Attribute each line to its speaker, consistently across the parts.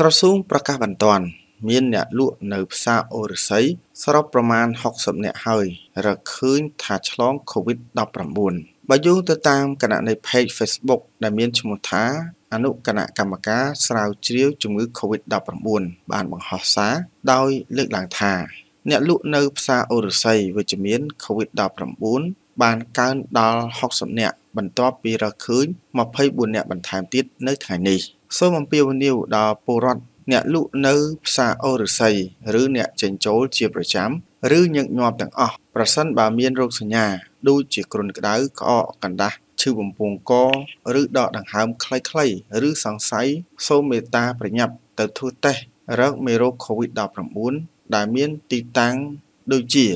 Speaker 1: ក្រសួងប្រកាសបន្ទាន់មានអ្នកលក់នៅផ្សារអូរស័យសរុបប្រមាណ60នាក់ហើយរកឃើញថាឆ្លង COVID-19 បើយោងទៅតាមគណនី page Facebook ដែលមានឈ្មោះថាអនុគណៈកម្មការស្រាវជ្រាវជំងឺ COVID-19 បានបង្ហោះសារដោយលើកឡើងថាអ្នកលក់នៅផ្សារអូរស័យវិជ្ជមាន COVID-19 បានកើនដល់60នាក់បន្ទាប់ពីរកឃើញ24នាក់បន្ថែមទៀតនៅថ្ងៃនេះ។សូមអំពាវនាវដល់ពលរដ្ឋអ្នកលក់នៅផ្សារអូរស័យឬអ្នកចិញ្ចូលជាប្រចាំ ឬញឹកញាប់ទាំងអស់ប្រសិនបើមានរោគសញ្ញា ដូចជាគ្រុនក្តៅក្អកកណ្ដាស់ឈឺបំពង់កឬដកដង្ហើមខ្លីៗឬសង្ស័យសូមមេត្តាប្រញាប់ទៅធ្វើតេស្តរកមេរោគ COVID-19 ដែលមានទីតាំង ដូចជា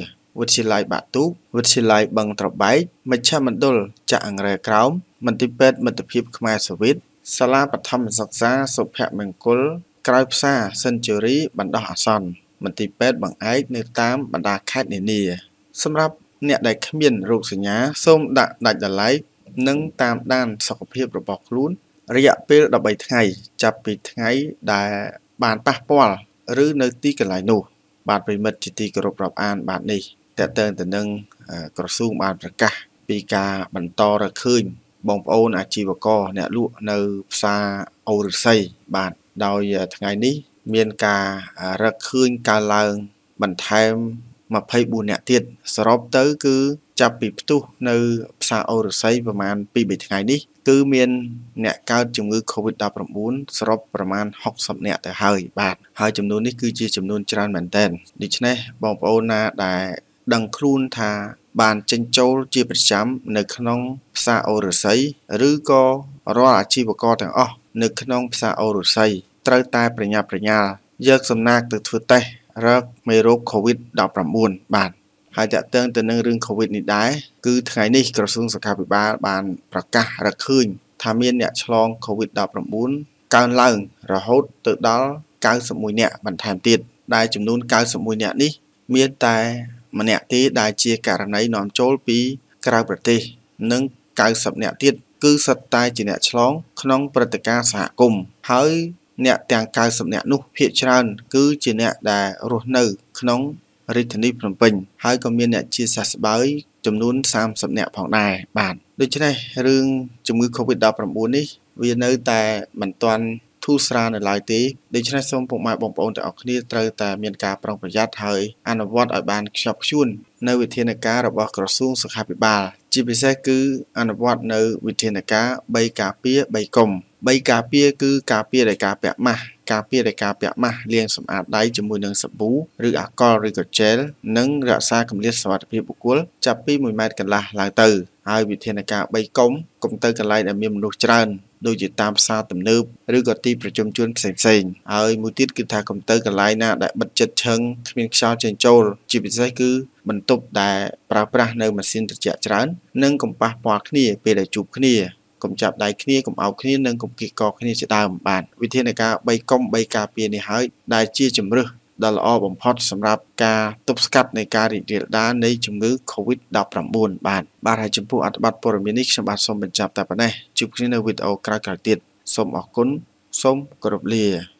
Speaker 1: វិទ្យាល័យបាក់ទូកវិទ្យាល័យបឹងត្របែកមជ្ឈមណ្ឌលចាក់អង្រែក្រោមមន្ទីរពេទ្យមិត្តភាពខ្មែរសូវៀតសាលាបឋមសិក្សាសុភមង្គលក្រៅផ្សារ Century បណ្ដោះអាសន្នមន្ទីរពេទ្យបង្អែកនៅតាមបណ្ដាខេត្តនានា សម្រាប់អ្នកដែលគ្មានរោគសញ្ញា សូមដាក់ដាច់ដライនិងតាមដាន សុខភាពរបស់ខ្លួន រយៈពេល13ថ្ងៃ ចាប់ពីថ្ងៃដែលបានប៉ះពាល់ឬនៅទីកន្លែងនោះ បាទប្រិមិត្តជាទីគោរពរាប់អាន បាទនេះតើតើទៅនឹងក្រសួងបានប្រកាសពីការបន្តរកឃើញបងប្អូនអាជីវករអ្នក លក់នៅផ្សារអូរស័យបាទដោយថ្ងៃនេះ មានការរកឃើញកើនឡើងបន្ថែម24អ្នកទៀតសរុបទៅ គឺចាប់ពីផ្ទុះនៅ ផ្សារអូរស័យប្រមាណ2-3ថ្ងៃនេះ គឺមានអ្នកកើតជំងឺ Covid-19 សរុបប្រមាណ60អ្នកទៅហើយ បាទហើយចំនួននេះគឺជាចំនួនច្រើនមែនទែនដូច្នេះបងប្អូនណាដែលដឹងខ្លួនថាបានចិញ្ចូលជាប្រចាំ នៅ ក្នុងផ្សារអូរស័យឬក៏រាល់អាជីវករទាំងអស់នៅក្នុងផ្សារអូរស័យត្រូវតែប្រញាប់ប្រញាល់យកសំណាកទៅធ្វើតេស្តរកមេរោគ COVID-19 បាទហើយតកតឹងទៅនឹងរឿង COVID នេះដែរគឺថ្ងៃនេះក្រសួងសុខាភិបាលបាន ប្រកាសរកឃើញថាមានអ្នកឆ្លង COVID-19 កើនឡើងរហូតទៅដល់91អ្នកបន្ថែមទៀតដែលចំនួន91អ្នកនេះមានតែម្នាក់ទេដែលជាករណីនាំចូលពីក្រៅប្រទេស និង90អ្នកទៀតគឺសិតតែជាអ្នកឆ្លងក្នុងព្រឹត្តិការណ៍សហគមន៍ហើយអ្នកទាំង90អ្នកនោះ ភាគច្រើនគឺជាអ្នកដែលរស់នៅក្នុងរាជធានីភ្នំពេញហើយក៏មានអ្នកជាសះស្បើយចំនួន30អ្នកផងដែរបាទដូច្នេះរឿងជំងឺ Covid-19 នេះវានៅតែមិនទាន់ធូរស្រាលនៅឡើយទេដូច្នេះសូមពុកម៉ែបងប្អូនទាំងអស់គ្នាត្រូវតែមានការប្រុងប្រយ័ត្នហើយអនុវត្តឲ្យបានខ្ជាប់ខ្ជួននៅវិធានការរបស់ ក្រសួងសុខាភិបាលជាពិសេសគឺអនុវត្តនៅវិធានការ3ការពារ3កុំ3ការពារគឺការពារដោយការពាក់ម៉ាស់ការពារដោយការពាក់ម៉ាស់លាងសម្អាតដៃជាមួយនឹងសាប៊ូឬអាល់កុលឬក៏ជែលនិងរក្សាគម្លាតសុវត្ថិភាពបុគ្គលចាប់ពី1ម៉ែត្រកន្លះឡើងទៅហើយវិធានការ3កុំកុំទៅកន្លែងដែលមានមនុស្សច្រើនដូចជាតាមផ្សារទំនើបឬក៏ទីប្រជុំជនផ្សេងៗហើយមួយទៀតគឺថាកុំទៅកន្លែងណា ដែលបិទជិតឈឹងគ្មានខ្យល់ចេញចូលជាពិសេសគឺ បន្ទប់ដែលប្រើប្រាស់នៅម៉ាស៊ីនត្រជាក់ច្រើននិងកំប៉ះពាល់គ្នាពេលដែលជួបគ្នាកុំចាប់ដៃគ្នាកុំអោបគ្នានិងកុំគៀកកគ្នាជាដើមបាទវិធានការ3កុំ3ការពារនេះហើយដែលជាជំរឹះដ៏ល្អបំផុតសម្រាប់ការទប់ស្កាត់នៃការរីករាលដាលនៃជំងឺ Covid-19 បាទបាទហើយចំពោះអត្ថបទព័ត៌មាននេះខ្ញុំបាទសូមបញ្ចប់តែប៉ុណ្ណេះជួបគ្នានៅវីដេអូក្រោយៗទៀតសូមអរគុណសូមគោរពលា